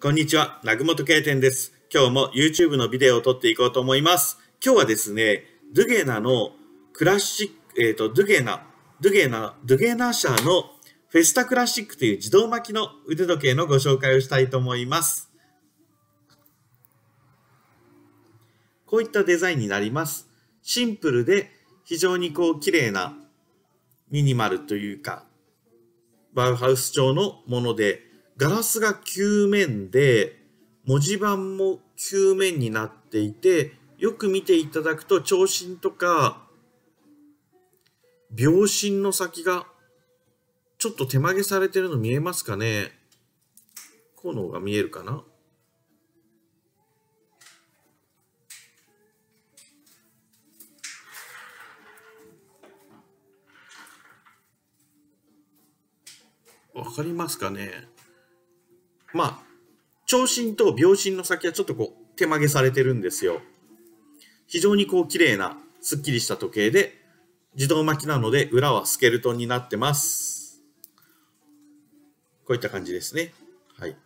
こんにちは、なぐもとけです。今日も YouTube のビデオを撮っていこうと思います。今日はですね、ドゥゲナのクラシック、えっ、ー、と、ドゥゲナ、ドゥゲナ、ドゥゲナ社のフェスタクラシックという自動巻きの腕時計のご紹介をしたいと思います。こういったデザインになります。シンプルで非常にこう綺麗なミニマルというか、バウハウス調のもので、ガラスが球面で、文字盤も球面になっていて、よく見ていただくと、長針とか、秒針の先が、ちょっと手曲げされてるの見えますかねこの方が見えるかなわかりますかねまあ、長針と秒針の先はちょっとこう、手曲げされてるんですよ。非常にこう、綺麗な、すっきりした時計で、自動巻きなので、裏はスケルトンになってます。こういった感じですね。はい。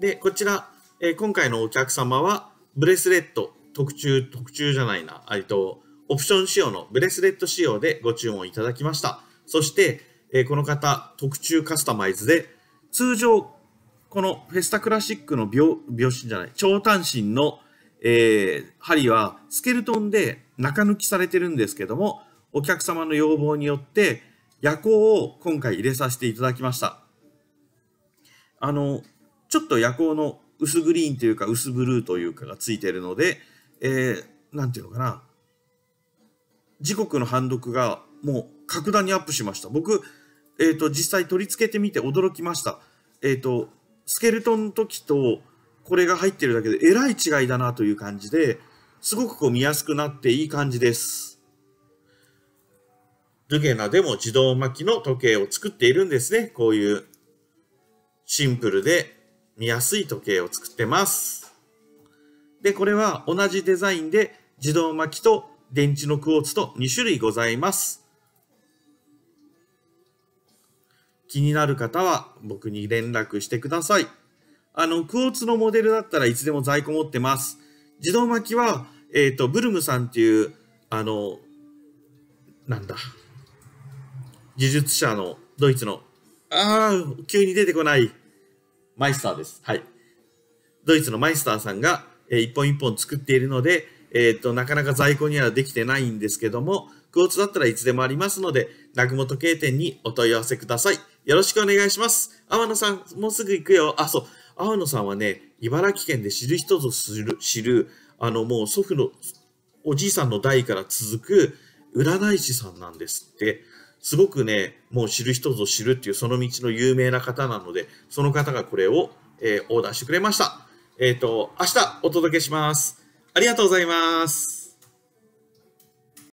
で、こちら、えー、今回のお客様は、ブレスレット、特注、特注じゃないな、えっと、オプション仕様のブレスレット仕様でご注文いただきました。そして、えー、この方、特注カスタマイズで、通常、このフェスタクラシックの秒、秒針じゃない、超短針の、えー、針はスケルトンで中抜きされてるんですけども、お客様の要望によって、夜行を今回入れさせていただきました。あの、ちょっと夜行の薄グリーンというか薄ブルーというかがついてるので、えー、なんていうのかな。時刻の判読がもう格段にアップしました。僕、えっ、ー、と、実際取り付けてみて驚きました。えっ、ー、と、スケルトンの時と、これが入ってるだけで、えらい違いだなという感じで、すごくこう見やすくなっていい感じです。ルゲナでも自動巻きの時計を作っているんですね。こういうシンプルで見やすい時計を作ってます。で、これは同じデザインで自動巻きと電池のクォーツと2種類ございます。気になる方は僕に連絡してください。あの、クォーツのモデルだったらいつでも在庫持ってます。自動巻きは、えっ、ー、と、ブルムさんっていう、あの、なんだ、技術者のドイツの、ああ、急に出てこない、マイスターです。はい。ドイツのマイスターさんが、えー、一本一本作っているので、えっ、ー、と、なかなか在庫にはできてないんですけども、クォーツだったらいつでもありますので、南雲時計店にお問い合わせください。よろしくお願いします。天野さん、もうすぐ行くよ。あ、そう。天野さんはね、茨城県で知る人ぞ知る、知る、あの、もう祖父の、おじいさんの代から続く占い師さんなんですって。すごくね、もう知る人ぞ知るっていうその道の有名な方なので、その方がこれを、えー、オーダーしてくれました。えっ、ー、と、明日お届けします。ありがとうございます。